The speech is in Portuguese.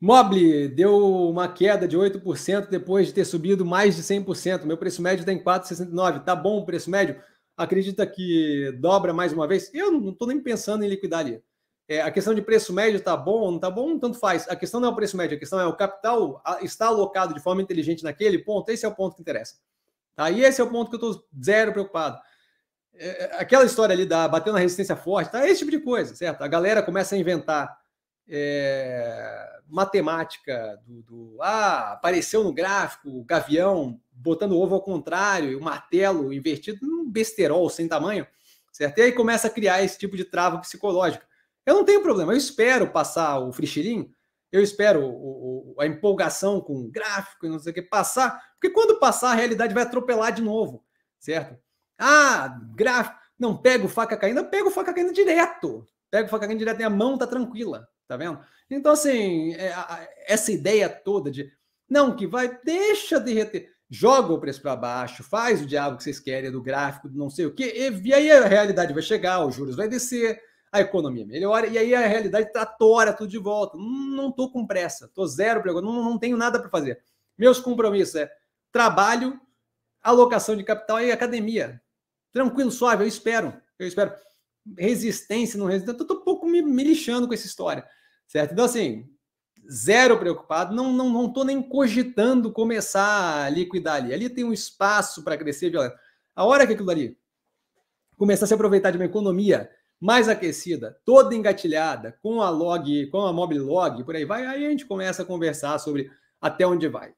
Mobile deu uma queda de 8% depois de ter subido mais de 100%. Meu preço médio está em 4,69. Tá bom o preço médio? Acredita que dobra mais uma vez? Eu não estou nem pensando em liquidar ali. É, a questão de preço médio tá bom, não tá bom, tanto faz. A questão não é o preço médio, a questão é o capital está alocado de forma inteligente naquele ponto. Esse é o ponto que interessa. Tá? E esse é o ponto que eu estou zero preocupado. É, é, aquela história ali da batendo na resistência forte, tá? Esse tipo de coisa, certo? A galera começa a inventar é, matemática do, do, ah, apareceu no gráfico o gavião botando o ovo ao contrário e o martelo invertido, um besterol sem tamanho, certo? E aí começa a criar esse tipo de trava psicológica. Eu não tenho problema, eu espero passar o frixilinho, eu espero o, o, a empolgação com o gráfico e não sei o que passar, porque quando passar a realidade vai atropelar de novo, certo? Ah, gráfico, não pego faca caindo, eu pego faca caindo direto. Pego faca caindo direto, minha mão tá tranquila. Tá vendo? Então, assim, é, essa ideia toda de não, que vai, deixa derreter, joga o preço para baixo, faz o diabo que vocês querem do gráfico, não sei o quê, e, aí a realidade vai chegar, os juros vai descer, a economia melhora, e aí a realidade tratora tudo de volta. Não estou com pressa, estou zero, não, não tenho nada para fazer. Meus compromissos é trabalho, alocação de capital e academia. Tranquilo, suave, eu espero, eu espero resistência, não resistência. Eu tô um pouco me, me, lixando com essa história certo? Então, assim, zero preocupado, não estou não, não nem cogitando começar a liquidar ali. Ali tem um espaço para crescer violento. A hora que aquilo ali começar a se aproveitar de uma economia mais aquecida, toda engatilhada, com a log, com a mobile log, por aí vai, aí a gente começa a conversar sobre até onde vai.